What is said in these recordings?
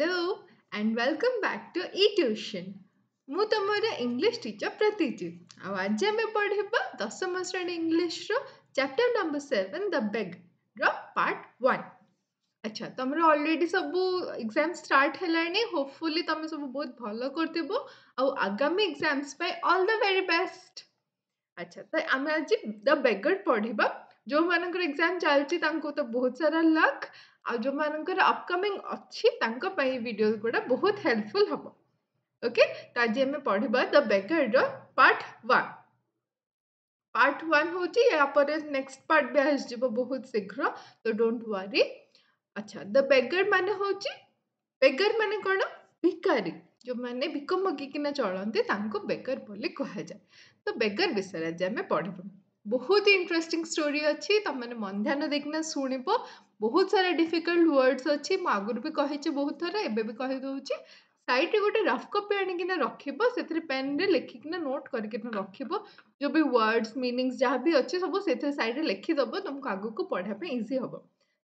Hello and welcome back to E tuition मुझे English teacher प्रतीजी आज आम पढ़ा दशम श्रेणी English chapter number seven the beggar part one अच्छा तुम अलरेडी सब एग्जाम स्टार्ट होपफुली तुम सब बहुत भल कर आगामी exams all the very best अच्छा तो आम आज द बेगर पढ़ा जो मान एग्जाम चलती तो बहुत सारा लक ଆଉ ଯେଉଁମାନଙ୍କର ଅପକମିଂ ଅଛି ତାଙ୍କ ପାଇଁ ଭିଡ଼ିଓ ଗୁଡ଼ା ବହୁତ ହେଲ୍ପଫୁଲ୍ ହେବ ଓକେ ତ ଆଜି ଆମେ ପଢ଼ିବା ଦ ବେଗର୍ର ପାର୍ଟ ୱାନ୍ ପାର୍ଟ ୱାନ୍ ହେଉଛି ଏହାପରେ ନେକ୍ସଟ ପାର୍ଟ ବି ଆସିଯିବ ବହୁତ ଶୀଘ୍ର ତ ଡୋଣ୍ଟ ୱାରି ଆଚ୍ଛା ଦ ବେଗର ମାନେ ହେଉଛି ବେଗର ମାନେ କ'ଣ ଭିକାରୀ ଯେଉଁମାନେ ଭିକ ମଗିକିନା ଚଳନ୍ତି ତାଙ୍କୁ ବେଗର ବୋଲି କୁହାଯାଏ ତ ବେଗର ବିଷୟରେ ଆଜି ଆମେ ପଢ଼ିବା बहुत इंटरेस्टिंग स्टोरी अच्छी तुम मैंने मन ध्यान देखना शुणब बहुत सारा डिफिकल्ट वर्ड्स अच्छी मुझे भी कही बहुत थर ए सैड गोटे रफ कपी आनिकिना रखे से पेन रे लिखिकिना नोट कर रख जो भी वर्ड्स मिनिंगस जहाँ भी अच्छे सब से सैड में लिखिदेव तुमको आगे पढ़ापी इजी हम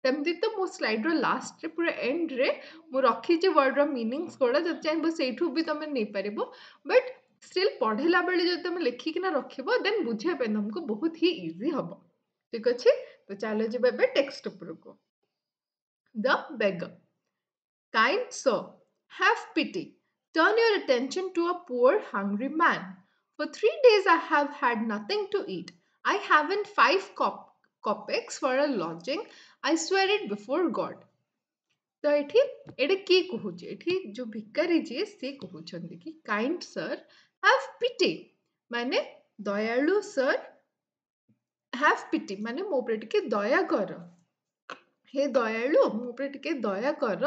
सेमती तो मो स्लाइड्र लास्ट पूरा एंड रे मुझे रखी वर्ड र मिनिंगस गुड़ा जब चाहिए सही भी तुम नहीं पार बट ଷ୍ଟିଲ୍ ପଢ଼ିଲା ବେଳେ ଯଦି ତମେ ଲେଖିକିନା ରଖିବ ଦେନ୍ ବୁଝିବା ପାଇଁ ତମକୁ ବହୁତ ହି ଇଜି ହବ ଠିକ୍ ଅଛି ତ ଚାଲ ଯିବା ଏବେ ଟେକ୍ସଟ ଉପରକୁ the beggar kind so have pity Turn your attention to a poor hungry man. For three days I have had nothing to eat. I haven't five cop kopecks for a lodging. I swear it before God. ତ ଏଠି ଏଠି କିଏ କହୁଛି ଏଠି ଯୋଉ ଭିକାରୀ ଯିଏ ସିଏ କହୁଛନ୍ତି କି କାଇଣ୍ଡ ସାର୍ हैव पिटी माने दयालु सर हैव पिटी माने मो ऊपर टिके दया कर हे दयालु मो ऊपर टिके दया कर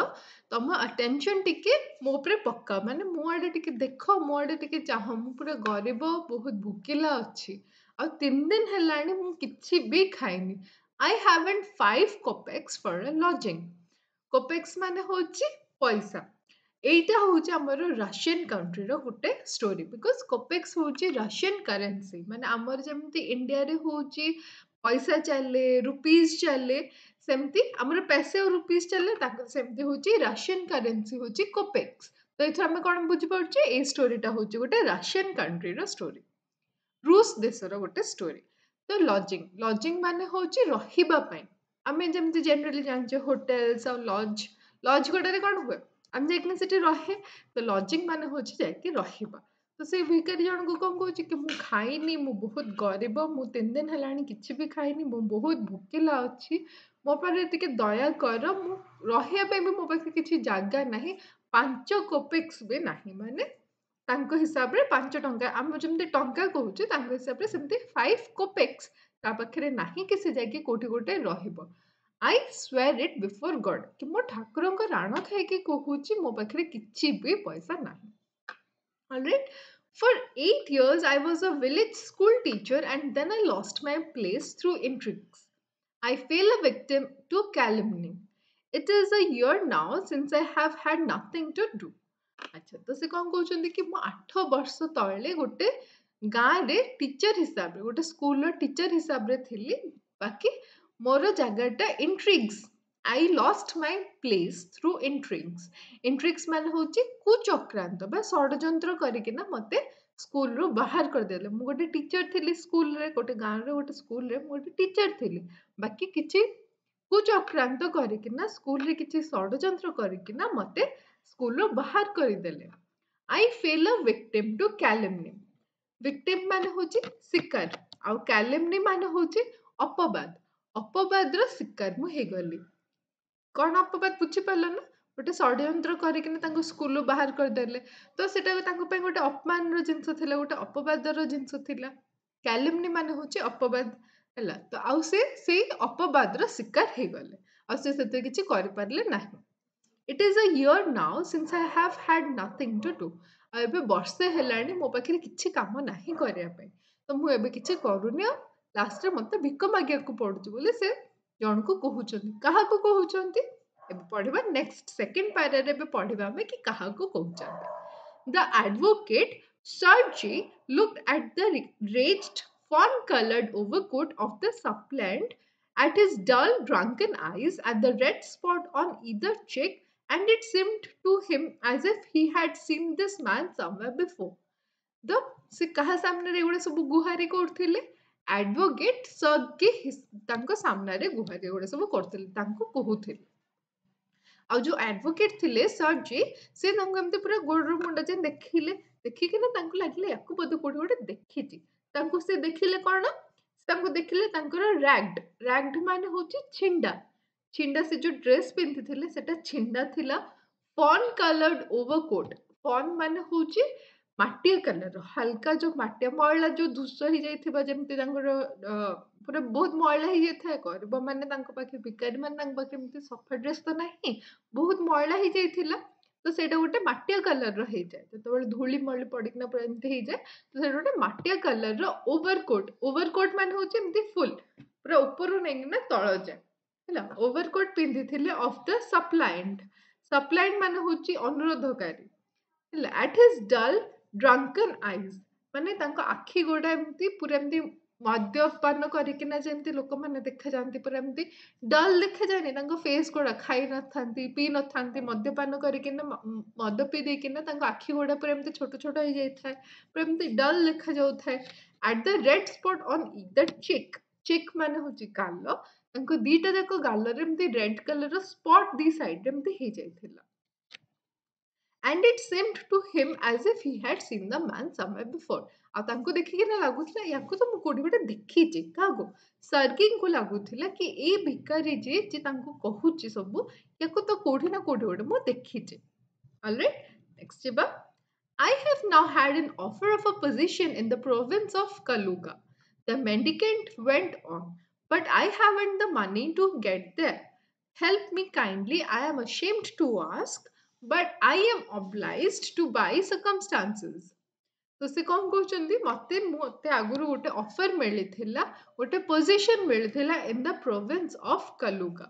तुम अटेंशन टिके मो ऊपर पक्का माने मो आड़े टिके देखो मो आड़े टिके चाह मु पूरा गरीब बहुत भुकिला आ तीन दिन ଦିନ मु किछि भी खाइनी I haven't 5 kopecks for a lodging kopecks माने ହେଉଛି पैसा এইটা হচ্ছে আমার রাশিয়ান কাউন্ট্রির গোটে ଷ୍ଟୋରି ବିକଜ କୋପେକ୍ସ ହେଉଛି ରାଶିଆନ୍ କରେନ୍ସି ମାନେ ଆମର ଯେମିତି ଇଣ୍ଡିଆରେ ହେଉଛି ପଇସା ଚାଲେ ରୁପିଜ୍ ଚାଲେ ସେମିତି ଆମର ପେସେ ଆଉ ରୁପିଜ୍ ଚାଲେ ତାକୁ ସେମିତି ହେଉଛି ରାଶିଆନ୍ କରେନ୍ସି ହେଉଛି କୋପେକ୍ସ ତ ଏଥିରୁ ଆମେ କ'ଣ ବୁଝିପାରୁଛେ ଏଇ ଷ୍ଟୋରିଟା ହେଉଛି ଗୋଟେ ରାଶିଆନ୍ କଣ୍ଟ୍ରିର ଷ୍ଟୋରି ରୁଷ ଦେଶର ଗୋଟେ ଷ୍ଟୋରି ତ ଲଜିଂ ଲଜିଂ ମାନେ ହେଉଛି ରହିବା ପାଇଁ ଆମେ ଯେମିତି ଜେନେରାଲି ଜାଣିଛେ ହୋଟେଲ୍ସ ଆଉ ଲଜ୍ ଲଜ୍ ଗୁଡ଼ାରେ କ'ଣ ହୁଏ आम जाने से तो लजिंग मान हूँ जाके रहा तो से भिकारी जन को कौन कह कि खाई मु बहुत गरीब मुन दिन है कि खाई मु बहुत भूकिला अच्छी मो पाखे दया कर मु रहा भी मो पाखे किसी जगह ना पांच कोपेक्स भी ना मानने हिसाब से पांच टाँग जमी टाँह कहते हिसाब से फाइव कोपेक्स ना किसी जगह कौटि गोटे रहा I swear it before God କି ମୋ ଠାକୁରଙ୍କ ରାଣ ଥାଇକି କହୁଛି ମୋ ପାଖରେ କିଛି ବି ପଇସା ନାହିଁ alright For eight years, I was a village school teacher and then I lost my place through intrigues. I fell a victim to calumny. It is a year now since I have had nothing to do. ଆଚ୍ଛା ତ ସେ କ'ଣ କହୁଛନ୍ତି କି ମୁଁ ଆଠ ବର୍ଷ ତଳେ ଗୋଟେ ଗାଁରେ ଟିଚର ହିସାବରେ ଗୋଟେ ସ୍କୁଲର ଟିଚର ହିସାବରେ ଥିଲି ବାକି ମୋର ଜାଗାଟା intrigues I lost my place through intrigues intrigues ମାନେ ହେଉଛି କୁଚକ୍ରାନ୍ତ ବା ଷଡ଼ଯନ୍ତ୍ର କରିକିନା ମୋତେ ସ୍କୁଲରୁ ବାହାର କରିଦେଲେ ମୁଁ ଗୋଟେ ଟିଚର ଥିଲି ସ୍କୁଲରେ ଗୋଟେ ଗାଁରେ ଗୋଟେ ସ୍କୁଲରେ ମୁଁ ଗୋଟେ ଟିଚର ଥିଲି ବାକି କିଛି କୁଚକ୍ରାନ୍ତ କରିକିନା ସ୍କୁଲରେ କିଛି ଷଡ଼ଯନ୍ତ୍ର କରିକିନା ମୋତେ ସ୍କୁଲରୁ ବାହାର କରିଦେଲେ I fell a victim to calumny victim ମାନେ ହେଉଛି ଶିକାର ଆଉ କ୍ୟାଲେମ୍ନି ମାନେ ହେଉଛି ଅପବାଦ ଅପବାଦର ଶିକାର ମୁଁ ହେଇଗଲି କ'ଣ ଅପବାଦ ବୁଝିପାରିଲ ନା ଗୋଟେ ଷଡ଼ଯନ୍ତ୍ର କରିକିନା ତାଙ୍କୁ ସ୍କୁଲରୁ ବାହାର କରିଦେଲେ ତ ସେଇଟା ତାଙ୍କ ପାଇଁ ଗୋଟେ ଅପମାନର ଜିନିଷ ଥିଲା ଗୋଟେ ଅପବାଦର ଜିନିଷ ଥିଲା କ୍ୟାଲିମ୍ନି ମାନେ ହେଉଛି ଅପବାଦ ହେଲା ତ ଆଉ ସେ ସେଇ ଅପବାଦର ଶିକାର ହେଇଗଲେ ଆଉ ସେ ସେଥିରେ କିଛି କରିପାରିଲେ ନାହିଁ it is a year now since I have had nothing to do ଆଉ ଏବେ ବର୍ଷେ ହେଲାଣି ମୋ ପାଖରେ କିଛି କାମ ନାହିଁ କରିବା ପାଇଁ ତ ମୁଁ ଏବେ କିଛି କରୁନି ଆଉ ଲାଷ୍ଟରେ ମୋତେ ଭିକ ମାଗିବାକୁ ପଡ଼ୁଛି ବୋଲି ସେ ଜଣକୁ କହୁଛନ୍ତି କାହାକୁ କହୁଛନ୍ତି ଏବେ ପଢ଼ିବା ନେକ୍ସଟ ସେକେଣ୍ଡ ପାରାରେ ଏବେ ପଢ଼ିବା ଆମେ କି କାହାକୁ କହୁଛନ୍ତି the advocate Sergei look at the ragged fawn colored overcoat of the suppliant, at his dull, drunken eyes, at the red spot on either cheek, and it seemed to him as if he had seen this man somewhere before. The ସେ କାହା ସାମ୍ନାରେ ଏଗୁଡ଼ା ସବୁ ଗୁହାରି କରୁଥିଲେ advocate ସର୍କି ତାଙ୍କ ସାମ୍ନାରେ ଗୁହାରି ଏଗୁଡ଼ା ସବୁ କରୁଥିଲେ ତାଙ୍କୁ କହୁଥିଲେ ଆଉ ଯେଉଁ ଆଡଭୋକେଟ ଥିଲେ ସର୍ଜି ସେ ତାଙ୍କୁ ଏମିତି ପୁରା ଗୋଡ଼ରୁ ମୁଣ୍ଡ ଯେ ଦେଖିଲେ ଦେଖିକିନା ତାଙ୍କୁ ଲାଗିଲା ୟାକୁ ବୋଧେ କୋଉଠି ଗୋଟେ ଦେଖିଛି ତାଙ୍କୁ ସେ ଦେଖିଲେ କ'ଣ ତାଙ୍କୁ ଦେଖିଲେ ତାଙ୍କର ରାଗ୍ଡ ରାଗ୍ଡ ମାନେ ହେଉଛି ଛିଣ୍ଡା ଛିଣ୍ଡା ସେ ଯେଉଁ ଡ୍ରେସ୍ ପିନ୍ଧିଥିଲେ ସେଟା ଛିଣ୍ଡା ଥିଲା ଫନ୍ କଲର୍ଡ ଓଭରକୋଟ୍ ଫନ୍ ମାନେ ହେଉଛି ମାଟିଆ କଲର୍ର ହାଲକା ଯେଉଁ ମାଟିଆ ମଇଳା ଯେଉଁ ଧୂସ ହେଇଯାଇଥିବ ଯେମିତି ତାଙ୍କର ପୁରା ବହୁତ ମଇଳା ହେଇଯାଇଥାଏ ଗରିବମାନେ ତାଙ୍କ ପାଖେ ଭିକାରୀମାନେ ତାଙ୍କ ପାଖେ ଏମିତି ସଫା ଡ୍ରେସ୍ ତ ନାହିଁ ବହୁତ ମଇଳା ହେଇଯାଇଥିଲା ତ ସେଇଟା ଗୋଟେ ମାଟିଆ କଲର୍ର ହେଇଯାଏ ଯେତେବେଳେ ଧୂଳି ମଳି ପଡ଼ିକିନା ପୁରା ଏମିତି ହେଇଯାଏ ତ ସେଇଟା ଗୋଟେ ମାଟିଆ କଲର୍ର ଓଭରକୋଟ୍ ଓଭରକୋଟ୍ ମାନେ ହେଉଛି ଏମିତି ଫୁଲ୍ ପୁରା ଉପରୁ ନେଇକିନା ତଳ ଯାଏ ହେଲା ଓଭରକୋଟ୍ ପିନ୍ଧିଥିଲେ ଅଫ୍ ଦ ସପ୍ଲାଏଣ୍ଟ ସପ୍ଲାଏଣ୍ଟ ମାନେ ହେଉଛି ଅନୁରୋଧକାରୀ ହେଲା at his dull drunken eyes माने तांको गोडा पूरा मद्यपान करके लोक मैंने देखा जाती पूरा डल देखा जाए फेस गोडा खाई न थांती पी न था मद्यपान करके ना मद पी देके ना गोडा पूरा एमती छोटो हो जाई पूरा डल देखा जाउ थाए at the red spot on the cheek cheek माने होची गालो दीटा जको गालो रेड कलर रो दी साइड and it seemed to him as if he had seen the man somewhere before ଆଉ ତାଙ୍କୁ ଦେଖିକିନା ଲାଗୁଥିଲା ୟାକୁ ତ ମୁଁ କୋଉଠି ଗୋଟେ ଦେଖିଛି କାହାକୁ ସର୍ଗିଙ୍କୁ ଲାଗୁଥିଲା କି ଏଇ ଭିକାରୀ ଯିଏ ଯିଏ ତାଙ୍କୁ କହୁଛି ସବୁ ୟାକୁ ତ କୋଉଠି ନା କୋଉଠି ଗୋଟେ ମୁଁ ଦେଖିଛି ଅଲରାଇଟ୍ ନେକ୍ସଟ ଯିବା I have now had an offer of a position in the province of Kaluga. The mendicant went on, but I haven't the money to get there. Help me kindly, I am ashamed to ask, but I am obliged to buy circumstances. तो से कौन कहते मतलब मत आगुरी गोटे offer मिलता गोटे position मिलता in the province of Kaluga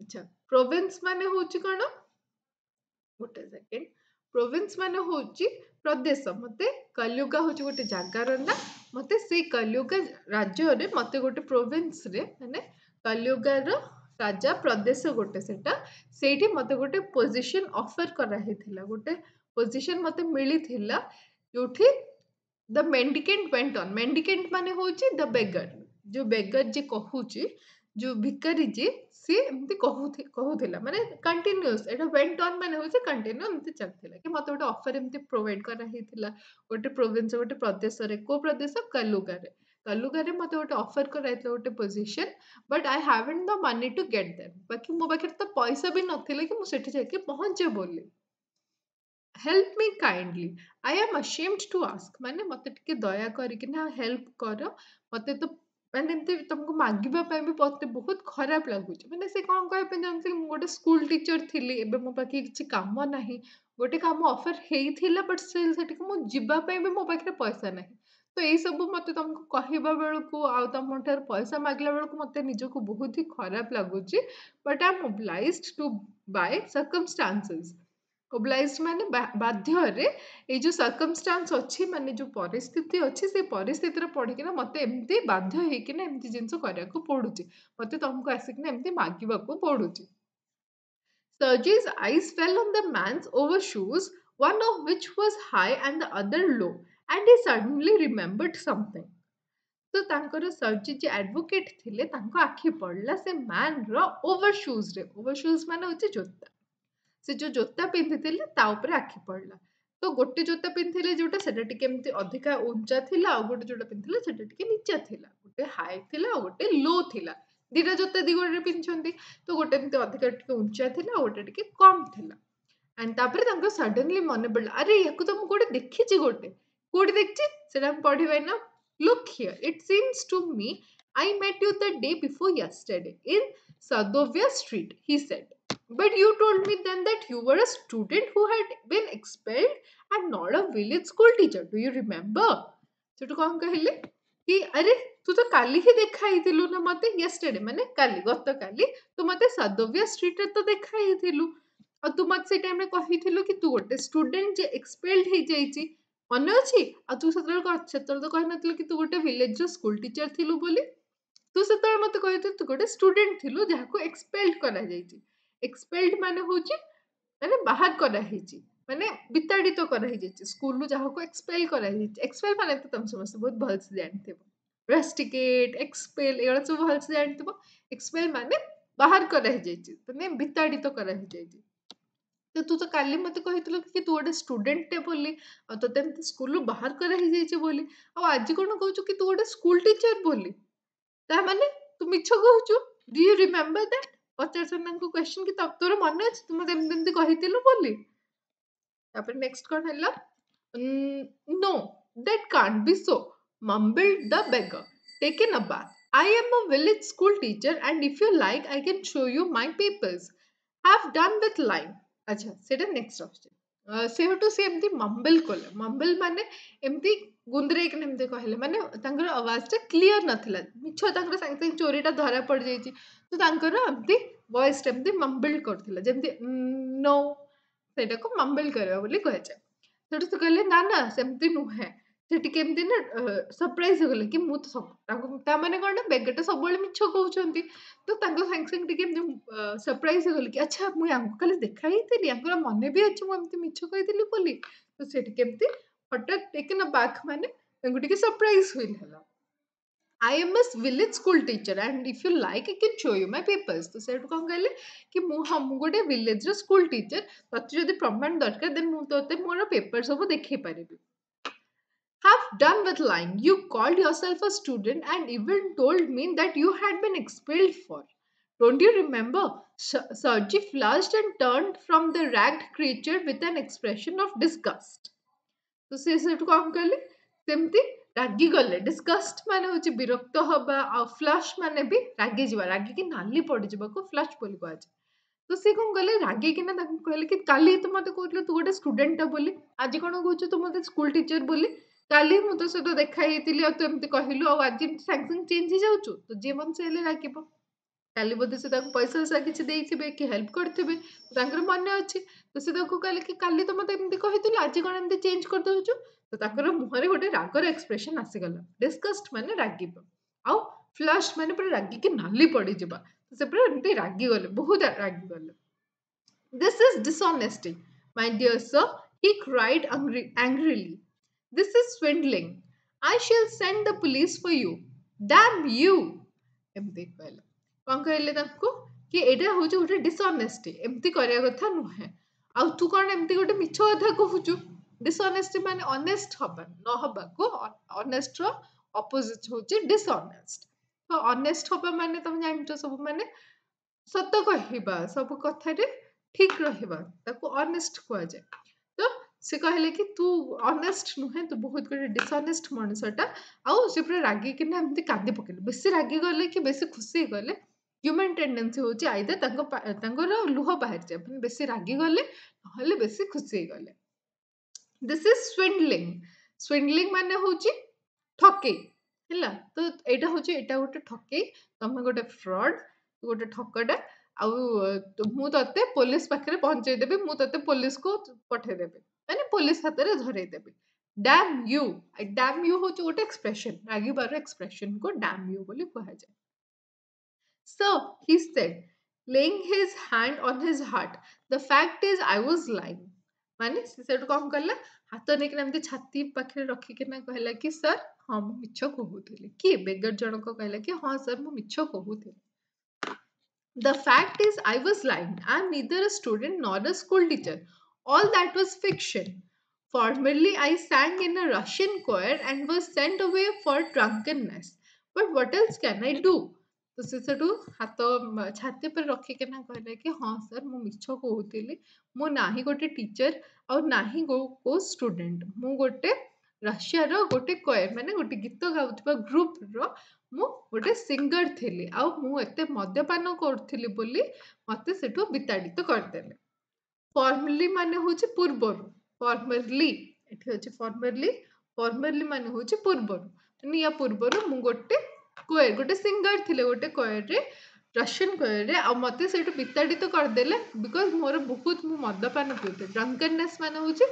अच्छा प्रोन्स मान हूँ कौन गोटे सेकेंड प्रोन्स मान हूँ प्रदेश मत कलुगा हूँ गोटे जगार ना मत से कलुगा राज्य में मत गोटे प्रोन्स मैंने कलुगार राजा प्रदेश गोटे से मत गोटे पोजिशन अफर कराई गोटे पोजिशन मत मिली जोटि द मेडिकेट मेन्टन मेडिकेट मान हूँ द बेगर जो बेगर जी कहूँ जो भिकारी जी सी एम कहला मैंने कंटिन्यूस एट वेन्ट अन् मैंने कंटिन्यू एम चलता कि मतलब गोटे अफर एम प्रोवैड कराई गोटे प्रोभीन्स गोटे प्रदेश में कौ प्रदेश कालुगारे ಕಲ್ಲುಗರೆ ऑफर कराई गोटे position but I haven't the money to get them बाकी मो पाखे तो पैसा भी नथिले कि मु सेठी जाके पहुंचे बोली help me kindly I am ashamed to ask माने मते टिके दया करिकिना हेल्प कर मते तो ମାନେ ଏମିତି ତୁମକୁ ମାଗିବା ପାଇଁ ବି ମୋତେ ବହୁତ ଖରାପ ଲାଗୁଛି ମାନେ ସେ କ'ଣ କହିବା ପାଇଁ ଚାହୁଁଥିଲେ ମୁଁ ଗୋଟେ ସ୍କୁଲ ଟିଚର୍ ଥିଲି ଏବେ ମୋ ପାଖରେ କିଛି କାମ ନାହିଁ ଗୋଟେ କାମ ଅଫର୍ ହେଇଥିଲା ବଟ୍ ଷ୍ଟିଲ୍ ସେଠିକୁ ମୁଁ ଯିବା ପାଇଁ ବି ମୋ ପାଖରେ ପଇସା ନାହିଁ तो ये सब मत कह तुम्हें पैसा मागला बेलू मत निजी बहुत ही खराब लगुच but I am obliged to by circumstances obliged मानते बाध्य जो सरकमस्टास् अच्छी मानते जो पार्थि अच्छे से पिस्थित पढ़ीना मत एम बाध्य जिन पड़ू मत तुमको आसिकी एम मागक पड़ू Sergei's eyes fell on the man's overshoes one of which was high and the other low and they suddenly remembered something. ତ ତାଙ୍କର ସର୍ଜି ଯେ ଆଡଭୋକେଟ୍ ଥିଲେ ତାଙ୍କ ଆଖି ପଡ଼ିଲା ସେ ମ୍ୟାନ୍ର ଓଭର ସୁଜ୍ରେ ଓଭର ସୁଜ୍ ମାନେ ହେଉଛି ଜୋତା ସେ ଯେଉଁ ଜୋତା ପିନ୍ଧିଥିଲେ ତା ଉପରେ ଆଖି ପଡ଼ିଲା ତ ଗୋଟେ ଜୋତା ପିନ୍ଧିଥିଲେ ଯେଉଁଟା ସେଟା ଟିକେ ଏମିତି ଅଧିକା ଉଞ୍ଚା ଥିଲା ଆଉ ଗୋଟେ ଯେଉଁଟା ପିନ୍ଧିଥିଲେ ସେଟା ଟିକେ ନିଚା ଥିଲା ଗୋଟେ ହାଇ ଥିଲା ଆଉ ଗୋଟେ ଲୋ ଥିଲା ଦୁଇଟା ଜୋତା ଦୁଇ ଗୋଟରେ ପିନ୍ଧିଛନ୍ତି ତ ଗୋଟେ ଏମିତି ଅଧିକା ଟିକେ ଉଞ୍ଚା ଥିଲା ଆଉ ଗୋଟେ ଟିକେ କମ୍ ଥିଲା ଆଣ୍ଡ ତାପରେ ତାଙ୍କର ସଡେନଲି ମନେ ପଡ଼ିଲା ଆରେ ୟାକୁ ତ ମୁଁ ଗୋଟେ ଦେଖିଛି ଗୋଟେ କୋଉଠି ଦେଖିଛି ସେଟା ପଢି ପାରିନା look here it seems to me i met you the day before yesterday in sadovya street he said but you told me then that you were a student who had been expelled and not a village school teacher do you remember ସେଠୁ କ'ଣ କହିଲେ କି ଆରେ ତୁ ତ କାଲି ହିଁ ଦେଖା ହେଇଥିଲୁ ନା ମତେ ୟେଷ୍ଟରଡେ ମାନେ କାଲି ଗତକାଲି ତୁ ମତେ ସାଦବ୍ୟା ଷ୍ଟ୍ରିଟରେ ତ ଦେଖା ହେଇଥିଲୁ ଆଉ ତୁ ମତେ ସେଇ ଟାଇମରେ କହିଥିଲୁ କି ତୁ ଗୋଟେ ଷ୍ଟୁଡେଣ୍ଟ ଯେ ଏକ୍ସପେଲ୍ଡ ହେଇଯାଇଛି ମନେ ଅଛି ଆଉ ତୁ ସେତେବେଳେ କ'ଣ ସେତେବେଳେ ତ କହିନଥିଲୁ କି ତୁ ଗୋଟେ ଭିଲେଜର ସ୍କୁଲ ଟିଚର ଥିଲୁ ବୋଲି ତୁ ସେତେବେଳେ ମୋତେ କହିଥିଲୁ ତୁ ଗୋଟେ ଷ୍ଟୁଡେଣ୍ଟ ଥିଲୁ ଯାହାକୁ ଏକ୍ସପେଲ୍ଡ କରାଯାଇଛି ଏକ୍ସପେଲ୍ଡ ମାନେ ହେଉଛି ମାନେ ବାହାର କରାହେଇଛି ମାନେ ବିତାଡ଼ିତ କରାହେଇଯାଇଛି ସ୍କୁଲରୁ ଯାହାକୁ ଏକ୍ସପେଲ୍ କରାହେଇଯାଇଛି ଏକ୍ସପେଲ୍ ମାନେ ତ ତମେ ସମସ୍ତେ ବହୁତ ଭଲସେ ଜାଣିଥିବ ରେଷ୍ଟିକେଟ୍ ଏକ୍ସପେଲ୍ ଏଗୁଡ଼ା ସବୁ ଭଲସେ ଜାଣିଥିବ ଏକ୍ସପେଲ୍ ମାନେ ବାହାର କରାହେଇଯାଇଛି ମାନେ ବିତାଡ଼ିତ କରାହେଇଯାଇଛି ଯେ ତୁ ତ କାଲି ମୋତେ କହିଥିଲୁ କି ତୁ ଗୋଟେ ଷ୍ଟୁଡେଣ୍ଟଟେ ବୋଲି ଆଉ ତୋତେ ଏମିତି ସ୍କୁଲରୁ ବାହାର କରା ହେଇଯାଇଛି ବୋଲି ଆଉ ଆଜି କ'ଣ କହୁଛୁ କି ତୁ ଗୋଟେ ସ୍କୁଲ ଟିଚର ବୋଲି ତା ମାନେ ତୁ ମିଛ କହୁଛୁ ଡୁ ୟୁ ରିମେମ୍ବର ଦ୍ୟାଟ୍ ପଚାରୁଛନ୍ତି ତାଙ୍କୁ କ୍ୱେଶ୍ଚନ୍ କି ତୋର ମନେ ଅଛି ତୁ ମୋତେ ଏମିତି ଏମିତି କହିଥିଲୁ ବୋଲି ତାପରେ ନେକ୍ସଟ କ'ଣ ହେଲା no that can't be so mumbled the beggar taken aback I am a village school teacher and if you like I can show you my papers. Have done with lime. अच्छा सेटा next option से हटु से एमति mumble कोले mumble माने एमति गुंदरे के name कहले माने तंकर आवाज ते क्लियर नथला मिछो तंकर संग चोरी ता धरा पड़ जाई छी तो तंकर एमति वॉइस ते एमति मंबल करथला जेमति नो सेटा को मंबल करे बोली कहे छै सेटु से तो कहले ना ना सेमति नु है ସେଠି କେମିତି ନା ସରପ୍ରାଇଜ ହେଇଗଲେ କି ମୁଁ ତ ସବୁ ତାଙ୍କୁ ତାମାନେ କ'ଣ ନା ବେଗଟା ସବୁବେଳେ ମିଛ କହୁଛନ୍ତି ତ ତାଙ୍କ ସାଙ୍ଗେ ସାଙ୍ଗେ ଟିକେ ଏମିତି ସରପ୍ରାଇଜ ହେଇଗଲେ କି ଆଚ୍ଛା ମୁଁ ୟାଙ୍କୁ କାଲି ଦେଖା ହେଇଥିଲି ୟାଙ୍କର ମନେ ବି ଅଛି ମୁଁ ଏମିତି ମିଛ କହିଥିଲି ବୋଲି ତ ସେଠି କେମିତି ହଠାତ୍ ଟେକିନ୍ ବାକ୍ ମାନେ ତାଙ୍କୁ ଟିକେ ସରପ୍ରାଇଜ ଫିଲ୍ ହେଲା I am as village school teacher and if you like I can show you my papers ତ ସେଇଠୁ କ'ଣ କହିଲେ କି ମୁଁ ହଁ ମୁଁ ଗୋଟେ ଭିଲେଜ୍ର ସ୍କୁଲ ଟିଚର୍ ତୋତେ ଯଦି ପ୍ରମାଣ ଦରକାର ଦେନ୍ ମୁଁ ତୋତେ ମୋର ପେପର୍ ସବୁ ଦେଖେଇ ପାରିବି have done with lying. You called yourself a student and even told me that you had been expelled for. Don't you remember? Sergi flushed and turned from the ragged creature with an expression of disgust. तो से ସେଠୁ କ'ଣ କଲେ ସେମିତି ରାଗିଗଲେ ଡିସଗଷ୍ଟ ମାନେ ହେଉଛି ବିରକ୍ତ ହେବା ଆଉ ଫ୍ଲଶ୍ ମାନେ ବି ରାଗିଯିବା ରାଗିକି ନାଲି ପଡ଼ିଯିବାକୁ ଫ୍ଲଶ୍ ବୋଲି କୁହାଯାଏ ତ ସେ କ'ଣ କଲେ ରାଗିକିନା ତାକୁ କହିଲେ କି କାଲି ତ ମୋତେ କହୁଥିଲେ ତୁ ଗୋଟେ ଷ୍ଟୁଡେଣ୍ଟଟା ବୋଲି ଆଜି କ'ଣ କହୁଛୁ ତୁ ମୋତେ ସ୍କୁଲ ଟିଚର ବୋଲି କାଲି ମୁଁ ତୋ ସହିତ ଦେଖା ହେଇଥିଲି ଆଉ ତୁ ଏମିତି କହିଲୁ ଆଉ ଆଜି ଏମିତି ସାଙ୍ଗେ ସାଙ୍ଗେ ଚେଞ୍ଜ ହେଇଯାଉଛୁ ତ ଯିଏ ମନସା ହେଲେ ରାଗିବ କାଲି ବୋଧେ ସେ ତାଙ୍କୁ ପଇସା ଫଇସା କିଛି ଦେଇଥିବେ କି ହେଲ୍ପ କରିଥିବେ ତାଙ୍କର ମନେ ଅଛି ତ ସେ ତାକୁ କହିଲେ କି କାଲି ତ ମୋତେ ଏମିତି କହିଥିଲୁ ଆଜି କ'ଣ ଏମିତି ଚେଞ୍ଜ କରିଦେଉଛୁ ତ ତାଙ୍କର ମୁହଁରେ ଗୋଟେ ରାଗର ଏକ୍ସପ୍ରେସନ୍ ଆସିଗଲା ଡିସ୍କସ୍ଡ ମାନେ ରାଗିବ ଆଉ ଫ୍ଲସ୍ ମାନେ ପୁରା ରାଗିକି ନାଲି ପଡ଼ିଯିବା ତ ସେ ପୁରା ଏମିତି ରାଗିଗଲେ ବହୁତ ରାଗିଗଲେ this is dishonesty my dear sir he cried angrily This is swindling. I shall send the police for you. Damn you. ଏମିତି କହିଲେ କ'ଣ କହିଲେ ତାଙ୍କୁ କି ଏଇଟା ହେଉଛି ଗୋଟେ ଡିସଅନେଷ୍ଟି ଏମିତି କରିବା କଥା ନୁହେଁ ଆଉ ତୁ କ'ଣ ଏମିତି ଗୋଟେ ମିଛ କଥା କହୁଛୁ ଡିସଅନେଷ୍ଟି ମାନେ ଅନେଷ୍ଟ ହବା ନ ହବାକୁ ଅନେଷ୍ଟର ଅପୋଜିଟ୍ ହେଉଛି ଡିସଅନେଷ୍ଟ ତ ଅନେଷ୍ଟ ହବା ମାନେ ତମେ ଜାଣିଛ ସବୁ ମାନେ ସତ କହିବା ସବୁ କଥାରେ ଠିକ୍ ରହିବା ତାକୁ ଅନେଷ୍ଟ କୁହାଯାଏ से कहले कि तू अनेस्ट नुहे तू बहुत गोटे डिसअनेस्ट मनुष्यटा आउ से पूरा रागिकिना एमती कादी पकेले बेसी रागिगले कि बेसी खुशी गले ह्युमान टेंडेन्सी होची आइदे तांको तांकर लुह बाहेर जाय पण बेसी रागिगले नहले बेसी खुशी गले दिस इज स्विंडलिंग स्विंडलिंग माने होची ठकेई हैला तो एटा होची एटा गोटे ठके तमे गोटे फ्रॉड गोटे ठकडा आउ मु तते पुलिस पाखरे पहुंचे देबे मु तते पुलिस को पठे देबे मैंने पुलिस हाथ धरे देवे डैम यू डैम यू हूँ गोटे एक्सप्रेशन रागार एक्सप्रेशन को डैम यू बोली कहुए so he said laying his hand on his heart the fact is I was lying माने से कम कला हाथ नहीं छाती पाखे रखिकिना कहला कि सर हाँ मुझ कहूँ कि बेगर जनक कहला कि हाँ सर मुझ कहूँ The fact is, I was lying. हाँ, तो हाँ, तो I am neither a student nor a school teacher. All that was fiction. Formerly, I sang in a Russian choir and was sent away for drunkenness. But what else can I do? ତ ସେ ସେଠୁ ହାତ ଛାତି ଉପରେ ରଖିକିନା କହିଲେ କି ହଁ sir ମୁଁ ମିଛ କହୁଥିଲି ମୁଁ ନାହିଁ ଗୋଟେ ଟିଚର୍ ଆଉ ନାହିଁ କେଉଁ ଷ୍ଟୁଡେଣ୍ଟ ମୁଁ ଗୋଟେ ରଷିଆର ଗୋଟେ କଏର ମାନେ ଗୋଟେ ଗୀତ ଗାଉଥିବା ଗ୍ରୁପ୍ର ମୁଁ ଗୋଟେ ସିଙ୍ଗର୍ ଥିଲି ଆଉ ମୁଁ ଏତେ ମଦ୍ୟପାନ କରୁଥିଲି ବୋଲି ମୋତେ ସେଠୁ ବିତାଡ଼ିତ କରିଦେଲେ ফর্মালি মানে হচ্ছে পূর্বরু ফর্মালি এটি হচ্ছে ফর্মালি ফর্মালি মানে হচ্ছে পূর্বরু ମାନେ ୟା ପୂର୍ବରୁ ମୁଁ ଗୋଟେ କୋଏର ଗୋଟେ ସିଙ୍ଗର ଥିଲେ ଗୋଟେ କୋଏରରେ ରସିଆନ୍ କୋଏରରେ ଆଉ ମୋତେ ସେଇଠୁ ବିତାଡ଼ିତ କରିଦେଲେ ବିକଜ ମୋର ବହୁତ ମୁଁ ମଦପାନ ପିଉଥିଲି ଡ୍ରଙ୍କନେସ୍ ମାନେ ହେଉଛି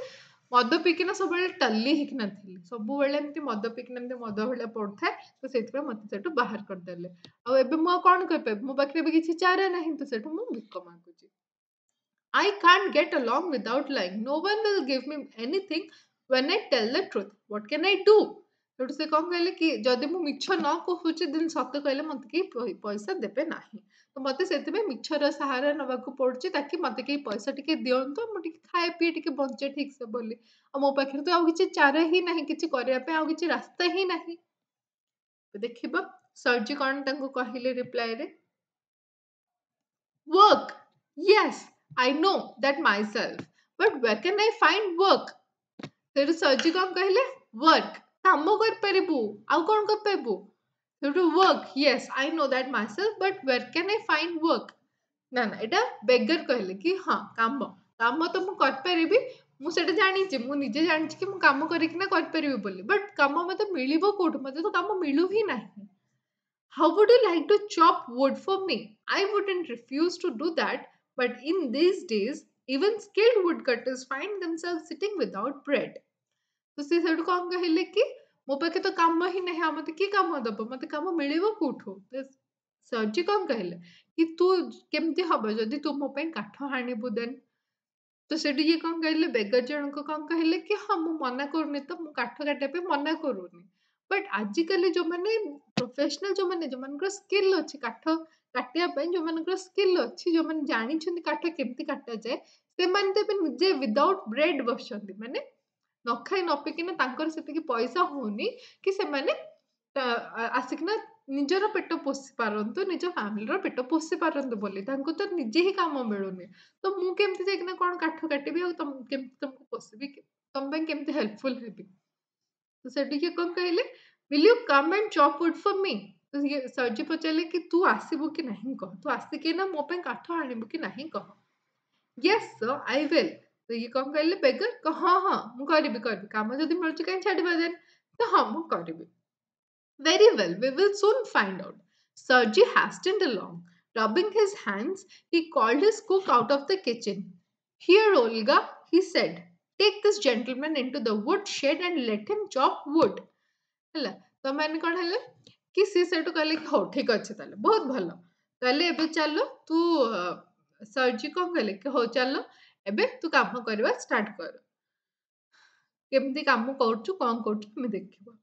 ମଦ ପିଇକିନା ସବୁବେଳେ ଟଲି ହେଇକିନା ଥିଲି ସବୁବେଳେ ଏମିତି ମଦ ପିଇକିନା ଏମିତି ମଦ ଭଳିଆ ପଡ଼ୁଥାଏ ତ ସେଇଥିପାଇଁ ମୋତେ ସେଇଠୁ ବାହାର କରିଦେଲେ ଆଉ ଏବେ ମୁଁ ଆଉ କ'ଣ କରିପାରିବି ମୋ ପାଖରେ ଏବେ କିଛି ଚାରା ନାହିଁ ତ ସେଇଠୁ ମୁଁ ଭିକ ମାଗୁଛି I can't get along without lying. No one will give me anything when I tell the truth. What can I do? ସେଠୁ ସେ କ'ଣ କହିଲେ କି ଯଦି ମୁଁ ମିଛ ନ କହୁଛି ଦେନ୍ ସତ କହିଲେ ମୋତେ କେହି ପଇସା ଦେବେ ନାହିଁ ତ ମୋତେ ସେଥିପାଇଁ ମିଛର ସାହାରା ନେବାକୁ ପଡ଼ୁଛି ତାକି ମୋତେ କେହି ପଇସା ଟିକେ ଦିଅନ୍ତୁ ମୁଁ ଟିକେ ଖାଏ ପିଏ ଟିକେ ବଞ୍ଚେ ଠିକ୍ସେ ବୋଲି ଆଉ ମୋ ପାଖରେ ତ ଆଉ କିଛି ଚାରା ହିଁ ନାହିଁ କିଛି କରିବା ପାଇଁ ଆଉ କିଛି ରାସ୍ତା ହିଁ ନାହିଁ ଦେଖିବ ସରଜି କ'ଣ ତାଙ୍କୁ କହିଲେ ରିପ୍ଲାଏରେ work yes I know that myself. But where can I find work? ସେଠୁ ସର୍ଜି କ'ଣ କହିଲେ ୱାର୍କ କାମ କରିପାରିବୁ ଆଉ କ'ଣ କରିପାରିବୁ ସେଠୁ work yes I know that myself but where can I find work ନା ନା ଏଇଟା ବେଗର କହିଲେ କି ହଁ କାମ କାମ ତ ମୁଁ କରିପାରିବି ମୁଁ ସେଇଟା ଜାଣିଛି ମୁଁ ନିଜେ ଜାଣିଛି କି ମୁଁ କାମ କରିକିନା କରିପାରିବି ବୋଲି ବଟ୍ କାମ ମୋତେ ମିଳିବ କେଉଁଠୁ ମୋତେ ତ କାମ ମିଳୁ ହିଁ ନାହିଁ how would you like to chop wood for me I wouldn't refuse to do that But in these days, even skilled woodcutters find themselves sitting without bread. तो से सेडु कौन कहले कि मो पाखे तो काम ही नहीं आम मतलब किए कम दब मत मतलब कम मिल कौठू तो सर्जी कौन कहले कि तू केमती हम जदि तू मो काठ हाणबू देन तो सेठु ये कौन कहले बेगर जनक कौन कहले कि हाँ मु मना करूनी तो मु काठ काटा मना करूनी बट आजिकल जो मैंने प्रोफेशनल जो मैंने जो मान स्किल अच्छे काठ କାଟିବା ପାଇଁ ଯୋଉମାନଙ୍କର ସ୍କିଲ୍ ଅଛି ଯୋଉମାନେ ଜାଣିଛନ୍ତି କାଠ କେମିତି କଟାଯାଏ ସେମାନେ ତ ଏବେ ନିଜେ ୱିଦାଉଟ୍ ବ୍ରେଡ୍ ବସୁଛନ୍ତି ମାନେ ନ ଖାଇ ନ ପିଇକିନା ତାଙ୍କର ସେତିକି ପଇସା ହଉନି କି ସେମାନେ ଆସିକିନା ନିଜର ପେଟ ପୋଷି ପାରନ୍ତୁ ନିଜ ଫ୍ୟାମିଲିର ପେଟ ପୋଷି ପାରନ୍ତୁ ବୋଲି ତାଙ୍କୁ ତ ନିଜେ ହିଁ କାମ ମିଳୁନି ତ ମୁଁ କେମିତି ଯାଇକିନା କ'ଣ କାଠ କାଟିବି ଆଉ କେମିତି ତମକୁ ପୋଷିବି ତମ ପାଇଁ କେମିତି ହେଲ୍ପଫୁଲ୍ ହେବି ତ ସେଠି କିଏ କ'ଣ କହିଲେ will you come and chop wood for me ଇଏ ସର୍ଜି ପଚାରିଲେ କି ତୁ ଆସିବୁ କି ନାହିଁ କହ ତୁ ଆସିକି ନା ମୋ ପାଇଁ କାଠ ଆଣିବୁ କି ନାହିଁ କହ ୟେସ୍ ସ ଆଇ ୱିଲ୍ ତ ଇଏ କ'ଣ କହିଲେ ବେଗର କହ ହଁ ହଁ ମୁଁ କରିବି କରିବି କାମ ଯଦି ମିଳୁଛି କାହିଁ ଛାଡ଼ିବା ଦେନ୍ ତ ହଁ ମୁଁ କରିବି very well we will soon find out Sergei hastened long Rubbing his hands, he called his cook out of the kitchen. Here, Olga, he said, take this gentleman into the woodshed and let him chop wood. ହେଲା ତମାନେ କ'ଣ ହେଲେ କି ସିଏ ସେଇଠୁ କହିଲେ କି ହଉ ଠିକ୍ ଅଛି ତାହେଲେ ବହୁତ ଭଲ କହିଲେ ଏବେ ଚାଲ ତୁ ସରଜି କ'ଣ କହିଲେ କି ହଉ ଚାଲ ଏବେ ତୁ କାମ କରିବା ଷ୍ଟାର୍ଟ କର କେମିତି କାମ କରୁଛୁ କ'ଣ କରୁଛୁ ଆମେ ଦେଖିବା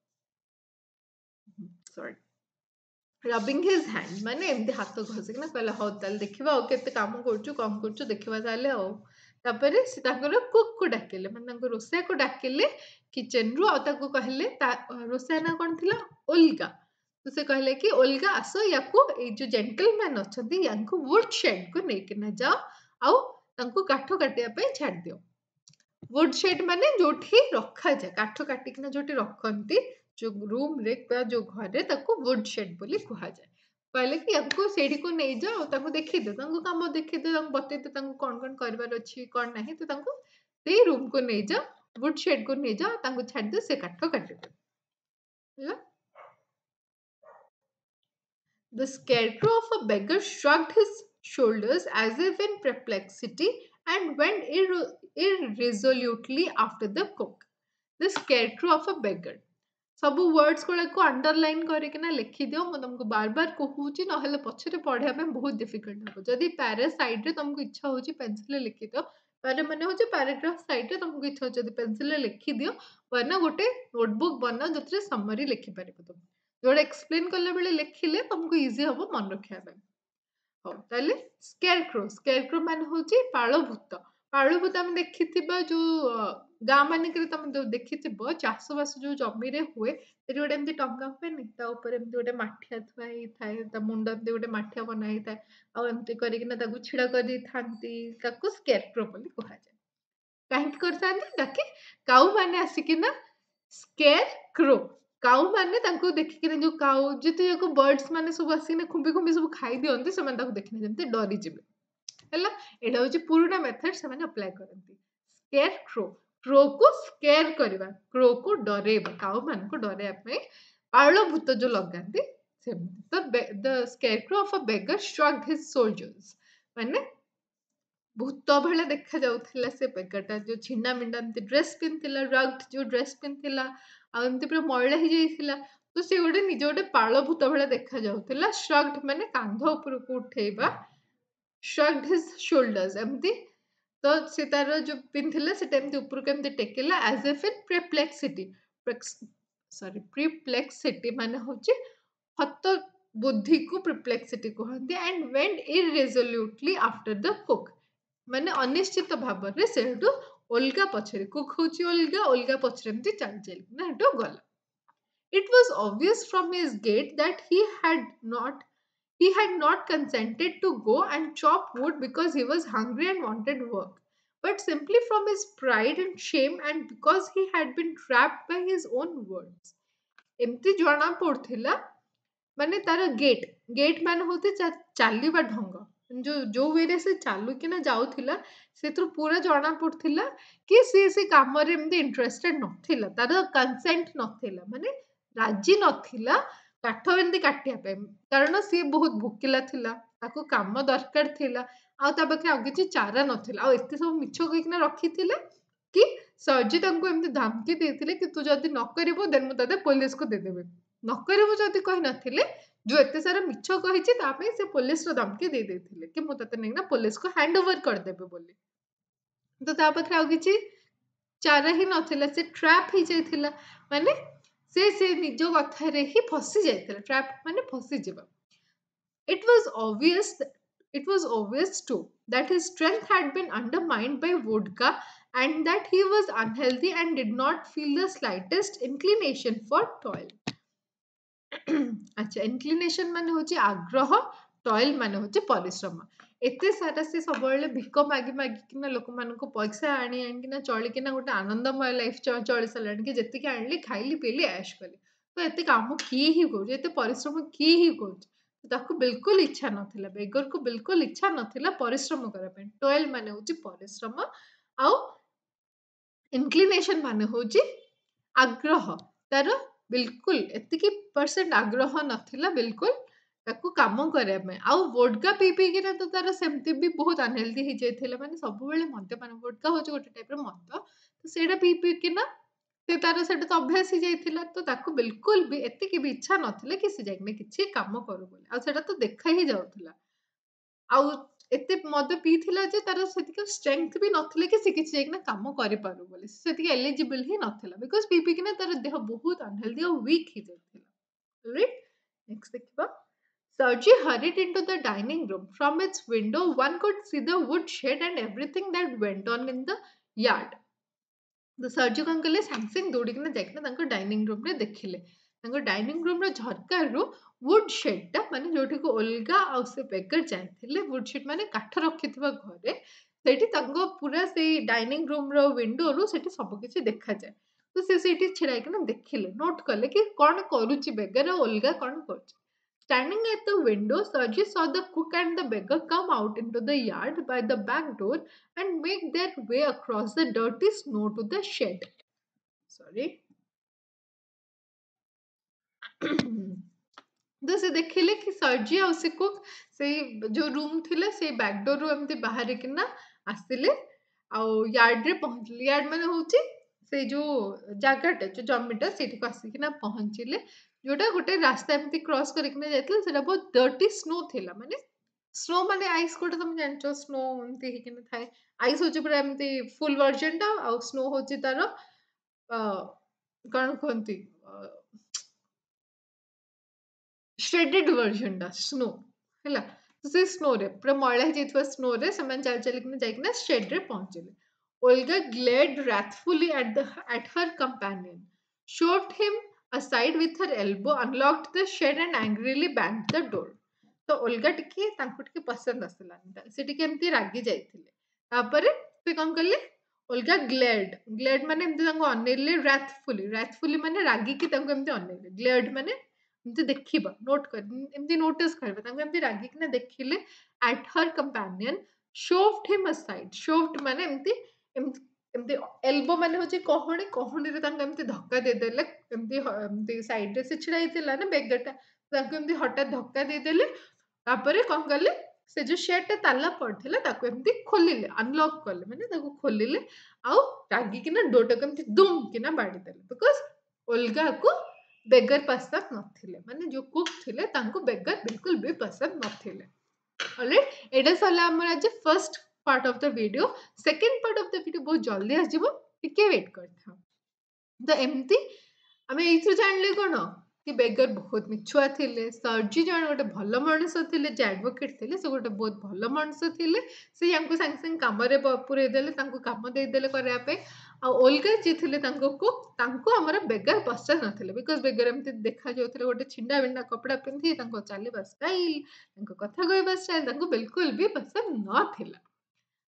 ସରି ରବିଂ ହିଜ୍ ହ୍ୟାଣ୍ଡ ମାନେ ଏମିତି ହାତ ଘଷିକିନା କହିଲେ ହଉ ତାହେଲେ ଦେଖିବା ଆଉ କେତେ କାମ କରୁଛୁ କ'ଣ କରୁଛୁ ଦେଖିବା ତାହେଲେ ଆଉ ତାପରେ ସେ ତାଙ୍କର କୁକ୍କୁ ଡାକିଲେ ମାନେ ତାଙ୍କ ରୋଷେଇଆକୁ ଡାକିଲେ କିଚେନରୁ ଆଉ ତାକୁ କହିଲେ ତା ରୋଷେଇଆ ନାଁ କ'ଣ ଥିଲା ଓଲଗା से कहले कि अलग आस या जो जेन्टलमैन अच्छा या वुडसेड को लेकिन जाओ आउ काठ काटा छाड़ दि वुडसेड मान जो रखा जाए काठ काटिका जो रखती जो रूम रे जो घर वुडसेड बोली कहुए कहले कि सीढ़ी नहीं जाओ देखे दिखाई कम देखे बतई दे कौन कौन कर रूम को नहीं जाओ वुडसेड तो को नहीं जाओ छाड़ दि से काठ काट The scarecrow of a beggar shrugged his shoulders as if in perplexity and went irresolutely after the cook. The scarecrow of a beggar. सब वर्ड्स गुड़ाक अंडरलैन करना लिखिद मुझको बार बार कहूँ ना पचरे पढ़ाई बहुत डिफिकल्ट हम जब प्यारे सैड में तुमको इच्छा हो पेनसिल लिखिद प्यारे मैंने हूँ प्याराग्राफ सैड में तुमको इच्छा हो पेनसिल लिखिद वरना गोटे नोटबुक बनाओ जो थे समरी लिखिपार तुम ଯୋଉଟା ଏକ୍ସପ୍ଲେନ୍ କଲାବେଳେ ଲେଖିଲେ ତମକୁ ଇଜି ହବ ମନେ ରଖିବା ପାଇଁ ହଉ ତାହେଲେ ସ୍କେୟାରକ୍ରୋ ସ୍କେୟାରକ୍ରୋ ମାନେ ହଉଛି ପାଳଭୂତ ପାଳଭୂତ ଆମେ ଦେଖିଥିବା ଯୋଉ ଗାଁ ମାନଙ୍କରେ ତମେ ଯୋଉ ଦେଖିଥିବ ଚାଷବାସ ଯୋଉ ଜମିରେ ହୁଏ ସେଠି ଗୋଟେ ଏମିତି ଟଙ୍ଗା ହୁଏନି ତା ଉପରେ ଏମିତି ଗୋଟେ ମାଠିଆ ଥୁଆ ହେଇଥାଏ ତା ମୁଣ୍ଡ ଏମିତି ଗୋଟେ ମାଠିଆ ବନା ହେଇଥାଏ ଆଉ ଏମିତି କରିକିନା ତାକୁ ଛିଡା କରିଥାନ୍ତି ତାକୁ ସ୍କେୟାରକ୍ରୋ ବୋଲି କୁହାଯାଏ କାହିଁକି କରିଥାନ୍ତି ତାକି କାଉ ମାନେ ଆସିକିନା ସ୍କେୟାର କ୍ରୋ କାଉମାନେ ତାଙ୍କୁ ଦେଖିକିନା ଯେଉଁ କାଉ ଯେତେଯାକ ବର୍ଡସ୍ ମାନେ ସବୁ ଆସିକିନା ଖୁମ୍ବି ଖୁମ୍ବି ସବୁ ଖାଇଦିଅନ୍ତି ସେମାନେ ତାକୁ ଦେଖିକିନା ଯେମିତି ଡରିଯିବେ ହେଲା ଏଇଟା ହେଉଛି ପୁରୁଣା ମେଥଡ୍ ସେମାନେ ଆପ୍ଲାଏ କରନ୍ତି ସ୍କେୟାର କ୍ରୋ କ୍ରୋକୁ ସ୍କେୟାର କରିବା କ୍ରୋକୁ ଡରେଇବା କାଉମାନଙ୍କୁ ଡରେଇବା ପାଇଁ ପାଳ ଭୂତ ଯେଉଁ ଲଗାନ୍ତି ସେମିତି the the scarecrow of a beggar stroke his soldiers ମାନେ ଭୂତ ଭଳିଆ ଦେଖାଯାଉଥିଲା ସେ ବେଗରଟା ଯେଉଁ ଛିଣ୍ଡା ମିଣ୍ଡା ଏମିତି ଡ୍ରେସ୍ ପିନ୍ଧିଥିଲା ରଗ୍ଡ ଯେଉଁ ଡ୍ରେସ୍ ପିନ୍ଧିଥିଲା ଆଉ ଏମିତି ପୁରା ମଇଳା ହେଇଯାଇଥିଲା ତ ସେ ଗୋଟେ ନିଜ ଗୋଟେ ପାଳ ଭୂତ ଭଳିଆ ଦେଖାଯାଉଥିଲା ଶ୍ରଗ୍ଡ ମାନେ କାନ୍ଧ ଉପରକୁ ଉଠେଇବା ଶ୍ରଗ୍ଡ ହିଜ୍ ସୋଲ୍ଡର୍ସ ଏମିତି ତ ସେ ତାର ଯୋଉ ପିନ୍ଧିଥିଲା ସେଟା ଏମିତି ଉପରକୁ ଏମିତି ଟେକିଲା ଆଜ୍ ଏଫ୍ ଇନ୍ ପ୍ରେପ୍ଲେକ୍ସିଟି ସରି ପ୍ରିପ୍ଲେକ୍ସିଟି ମାନେ ହଉଛି ହତ ବୁଦ୍ଧିକୁ ପ୍ରିପ୍ଲେକ୍ସିଟି କୁହନ୍ତି and went irresolutely after the cook ମାନେ ଅନିଶ୍ଚିତ ଭାବରେ ସେଠୁ अलग पचर कुक हूँ अलग अलग पचर एम चली चल गला it was obvious from his gait that he had not he had not consented to go and chop wood because he was hungry and wanted work but simply from his pride and shame and because he had been trapped by his own words एमती जना पड़ा मानने तार gate gate मान हूँ चलवा ढंग जो जो वेरे से चलुकना जाऊला से तो पूरा जना पड़ा कि सी से कम इंटरेस्टेड ना तार कनसेंट ना मानते राजी ना काठ एम काटाप कारण सी बहुत भुकिला कम दरकार आखिरी चारा ना आते सब मिछ कही रखी थे कि सर्जित धमकी दे तू जदि न कर देन मुझे पुलिस को देदेवि न करू जदि कही ना जो एत सारा मिछ कही तापाई से पुलिस धमकी दे देते कि मुझे नहीं पुलिस को हैंड ओवर करदेवि बोली तो ता पाखे आउ कि चारा ही नाला से ट्रैप हो जाता मानने से से निज कथार ही फसी जाता ट्रैप मान फसीजा it was obvious it was obvious too that his strength had been undermined by vodka and that he was unhealthy and did not feel the slightest inclination for toil. আচ্ছা ইনক্লিনেসন মানে হচ্ছে আগ্রহ টয়েল মানে হচ্ছে পরিশ্রম ଏତେ ସାରା ସେ ସବୁବେଳେ ଭିକ ମାଗି ମାଗିକିନା ଲୋକମାନଙ୍କୁ ପଇସା ଆଣି ଆଣିକିନା ଚଳିକିନା ଗୋଟେ ଆନନ୍ଦମୟ ଲାଇଫ୍ ଚଳି ସାରିଲାଣି କି ଯେତିକି ଆଣିଲି ଖାଇଲି ପିଇଲି ଆସ୍ କଲି ତ ଏତେ କାମ କିଏ ହିଁ କରୁଛି ଏତେ ପରିଶ୍ରମ କିଏ ହିଁ କରୁଛି ତାକୁ ବିଲକୁଲ ଇଚ୍ଛା ନଥିଲା ବେଗରକୁ ବିଲକୁଲ ଇଚ୍ଛା ନଥିଲା ପରିଶ୍ରମ କରିବା ପାଇଁ ଟୁଏଲ୍ ମାନେ ହେଉଛି ପରିଶ୍ରମ ଆଉ ଇନକ୍ଲିନେସନ୍ ମାନେ ହେଉଛି ଆଗ୍ରହ ତାର ବିଲକୁଲ ଏତିକି ପରସେଣ୍ଟ ଆଗ୍ରହ ନଥିଲା ବିଲକୁଲ ତାକୁ କାମ କରିବା ପାଇଁ ଆଉ ଭୋଡ୍କା ପିଇ ପିଇକିନା ତ ତାର ସେମିତି ବି ବହୁତ ଅନହେଲ୍ଦି ହେଇଯାଇଥିଲା ମାନେ ସବୁବେଳେ ମଦ୍ୟପାନ ଭୋଡ୍କା ହେଉଛି ଗୋଟେ ଟାଇପ୍ର ମଦ ତ ସେଇଟା ପିଇ ପିଇକିନା ସେ ତାର ସେଇଟା ତ ଅଭ୍ୟାସ ହେଇଯାଇଥିଲା ତ ତାକୁ ବିଲକୁଲ ବି ଏତିକି ବି ଇଚ୍ଛା ନଥିଲା କି ସେ ଯାଇକିନା କିଛି କାମ କରୁ ବୋଲି ଆଉ ସେଇଟା ତ ଦେଖା ହିଁ ଯାଉଥିଲା ଆଉ ଏତେ ମଦ ପିଇଥିଲା ଯେ ତାର ସେତିକି ଷ୍ଟ୍ରେଙ୍ଗଥ ବି ନଥିଲା କି ସେ କିଛି ଯାଇକିନା କାମ କରିପାରୁ ବୋଲି ସେ ସେତିକି ଏଲିଜିବଲ୍ ହିଁ ନଥିଲା ବିକଜ ପିଇ ପିଇକିନା ତାର ଦେହ ବହୁତ ଅନହେଲ୍ଦି ଆଉ ୱିକ୍ ହେଇଯାଇଥିଲା ରାଇଟ୍ ନେକ୍ସଟ ଦେଖିବା Sergi hurried into the dining room. From its window, one could see the wood shed and everything that went on in the yard. The surgeon uncle is Samsung ଦୌଡ଼ିକିନା ଯାଇକିନା ତାଙ୍କ dining ରୁମ୍ରେ ଦେଖିଲେ dining room ରୁମ୍ର would Wood टा मान जो अलग ଆଉ ସେ वुड ଯାଇଥିଲେ मान का ମାନେ କାଠ ରଖିଥିବା ଘରେ ସେଇଠି ତାଙ୍କ ପୁରା ସେଇ ଡାଇନିଂ ରୁମ୍ର ୱିଣ୍ଡୋରୁ देखा जाए तो ତ ସେ ସେଇଠି ଛିଡ଼ା नोट कले कि कौन କି କ'ଣ କରୁଛି ବେଗର ଓଲଗା Standing at the window, Sergi saw the cook and the beggar come out into the yard by the back door and make their way across the dirty snow to the shed. Sorry. तो से देखिले कि सर्जी आ cook से जो room थी से backdoor room बाहर कि आसिले आड्रे पहुँचल यार्ड मैंने हूँ से जो जगटा जो जमीटा से आसिकिना पहुँचिले जोटा गोटे रास्ता एमती क्रस कर बहुत डर्टी स्नो थी मानते स्नो मान आईस गोटे तुम जान स्नो एम थाए आईस हूँ पूरा एम फुल वर्जन टा स्नो हूँ तार कौन कहती श्रेडेड वर्जन टा स्नो हैला से स्नो रे पर मळा जेतवा स्नो रे समान चल चल के जाई के शेड रे पहुंचले Olga glared wrathfully at the at her companion shoved him aside with her elbow unlocked the shed and angrily banged the door तो ओल्गा टिके तांको टिके पसंद आसला से टिके एंती रागी जाईथिले ଏମିତି ଦେଖିବା ନୋଟ୍ କରି ଏମିତି ନୋଟିସ୍ କରିବା ତାଙ୍କୁ ଏମିତି ରାଗିକିନା ଦେଖିଲେ at her companion shoved him aside shoved ମାନେ ଏମିତି ଏମିତି ଏମିତି ଏଲ୍ବୋ ମାନେ ହେଉଛି କହଣୀ କହଣୀରେ ତାଙ୍କୁ ଏମିତି ଧକ୍କା ଦେଇଦେଲେ ଏମିତି ଏମିତି ସାଇଡ୍ରେ ସେ ଛିଡ଼ା ହେଇଥିଲା ନା ବେଗଟା ତାଙ୍କୁ ଏମିତି ହଠାତ୍ ଧକ୍କା ଦେଇଦେଲେ ତାପରେ କ'ଣ କଲେ ସେ ଯେଉଁ ସେଟ୍ଟା ତାଲା ପଡ଼ିଥିଲା ତାକୁ ଏମିତି ଖୋଲିଲେ ଅନଲକ୍ କଲେ ମାନେ ତାକୁ ଖୋଲିଲେ ଆଉ ରାଗିକିନା ଡୋରଟାକୁ ଏମିତି ଦୁମ୍ କିନା ବାଡ଼ିଦେଲେ ବିକଜ ଓଲଗାକୁ ବେଗର ପସନ୍ଦ ନଥିଲେ ମାନେ ଯେଉଁ କୁକ୍ ଥିଲେ ତାଙ୍କୁ ବେଗର ବିଲକୁଲ ବି ପସନ୍ଦ ନଥିଲେ ଅଲରାଇଟ୍ ଏଇଟା ସରିଲା ଆମର ଆଜି first part of the video second part of the video ବହୁତ ଜଲ୍ଦି ଆସିଯିବ ଟିକେ ୱେଟ୍ କରିଥାଉ ତ ଏମିତି ଆମେ ଏଇଥିରୁ ଜାଣିଲେ କ'ଣ କି ବେଗର ବହୁତ ମିଛୁଆ ଥିଲେ ସର୍ଜି ଜଣେ ଗୋଟେ ଭଲ ମଣିଷ ଥିଲେ ଯେ ଆଡ଼ଭୋକେଟ୍ ଥିଲେ ସେ ଗୋଟେ ବହୁତ ଭଲ ମଣିଷ ଥିଲେ ସେ ୟାଙ୍କୁ ସାଙ୍ଗେ ସାଙ୍ଗେ କାମରେ ପୁରେଇ ଦେଲେ ତାଙ୍କୁ କାମ ଦେଇଦେଲେ କରିବା ପାଇଁ अलग जी थे आम बेगार पश्चात ना बिकज बेगार एम देखा जाए गोटे छिंडा विंडा कपड़ा पिंधि चलवा स्टाइल कथ कहवा स्टाइल बिलकुल भी पसंद नाला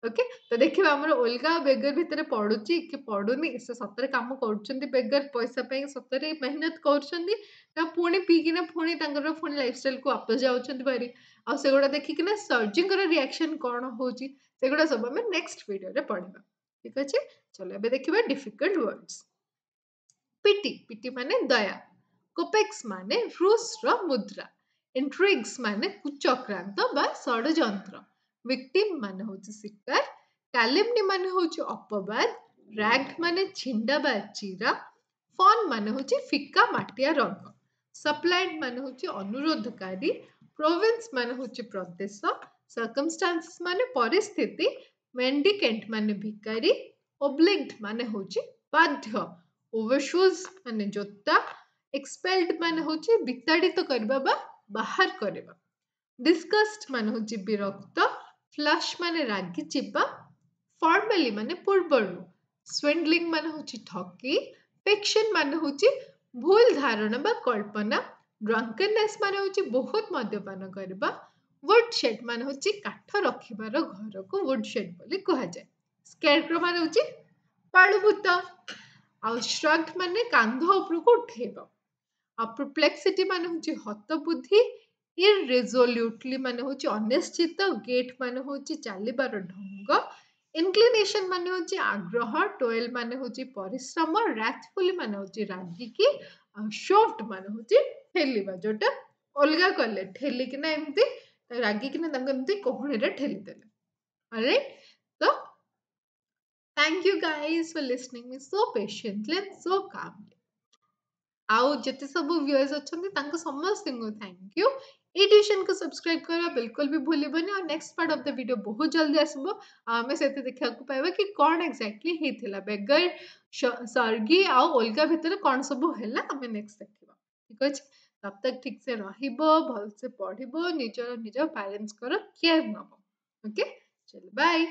ओके तो देखिए आम अलग बेगर भितर पड़ू कि पड़ूनि से सतरे कम कर बेगर पैसा सतरे मेहनत कर पुणी पीकिना पीछे पुणी लाइफ स्टाइल को वापस जाऊँगी आग देखिकना सर्जी रिएक्शन कौन हो सब नेक्स्ट भिडे पढ़ा ठीक अच्छे चलो देखा डिफिकल्ट वर्ड्स पिटी पिटी माने दया कोपेक्स माने रुष रुद्रा इंट्रिग्स माने कुचक्रांत षड़ विक्टिम माने हूँ शिकार कालेमनी मान हूँ अपवाद रैग माने छिंडा बा चीरा फन माने हूँ फिका मटिया रंग सप्लाइड माने हूँ अनुरोधकारी प्रोविन्स माने हूँ प्रदेश सरकमस्टा माने परिस्थिति मेंडिकेंट माने भिकारी obliged মানে হচ্ছে বাধ্য overshoes ମାନେ ଜୋତା expelled ମାନେ ହଉଛି ବିତାଡିତ କରିବା ବା ବାହାର କରିବା disgust ମାନେ ହଉଛି ବିରକ୍ତ flush ମାନେ ରାଗିଯିବା formally ମାନେ ପୂର୍ବରୁ swindling ମାନେ ହଉଛି ଠକି fiction ମାନେ ହଉଛି ଭୁଲ ଧାରଣା ବା କଳ୍ପନା drunkenness মানে হচ্ছে বহুত মদ্যপান କରିବା wood shed মানে হচ্ছে কাଠ ରଖିବାର ଘରକୁ wood shed ବୋଲି କୁହାଯାଏ ସ୍କେଲ୍କ୍ରୋ ମାନେ ହେଉଛି ପାଳୁଭୂତ ଆଉ ଶ୍ରଗ୍ ମାନେ କାନ୍ଧ ଉପରକୁ ଉଠେଇବ ଆଉ ପ୍ରୋପ୍ଲେକ୍ସିଟି ମାନେ ହେଉଛି ହତବୁଦ୍ଧି ଇରେଜୋଲ୍ୟୁଟଲି ମାନେ ହେଉଛି ଅନିଶ୍ଚିତ ଗେଟ୍ ମାନେ ହେଉଛି ଚାଲିବାର ଢଙ୍ଗ ଇନକ୍ଲିନେସନ୍ ମାନେ ହେଉଛି ଆଗ୍ରହ ଟୋଏଲ୍ ମାନେ ହେଉଛି ପରିଶ୍ରମ ରାଥଫୁଲି ମାନେ ହେଉଛି ରାଗିକି ଆଉ ସଫ୍ଟ ମାନେ ହେଉଛି ଠେଲିବା ଯେଉଁଟା ଅଲଗା କଲେ ଠେଲିକିନା ଏମିତି ରାଗିକିନା ତାଙ୍କୁ ଏମିତି କୋହଣୀରେ ଠେଲିଦେଲେ ଆରେ ତ thank you guys for listening me so patiently and so calmly आओ जितने सब व्यूअर्स अच्छे तक समस्त को थैंक यू ए ट्यूशन को सब्सक्राइब करा बिल्कुल भी भूल और next part of the video बहुत जल्दी आसो आम से देखा पाइबा कि कौन एक्जाक्टली होता बेगर सर्गी आलग भितर कौन सब है नेक्स्ट देखा ठीक अच्छे तब तक ठीक से रल से पढ़ निजर निज पेरेन्ट्स केयर नब ओके चल बाय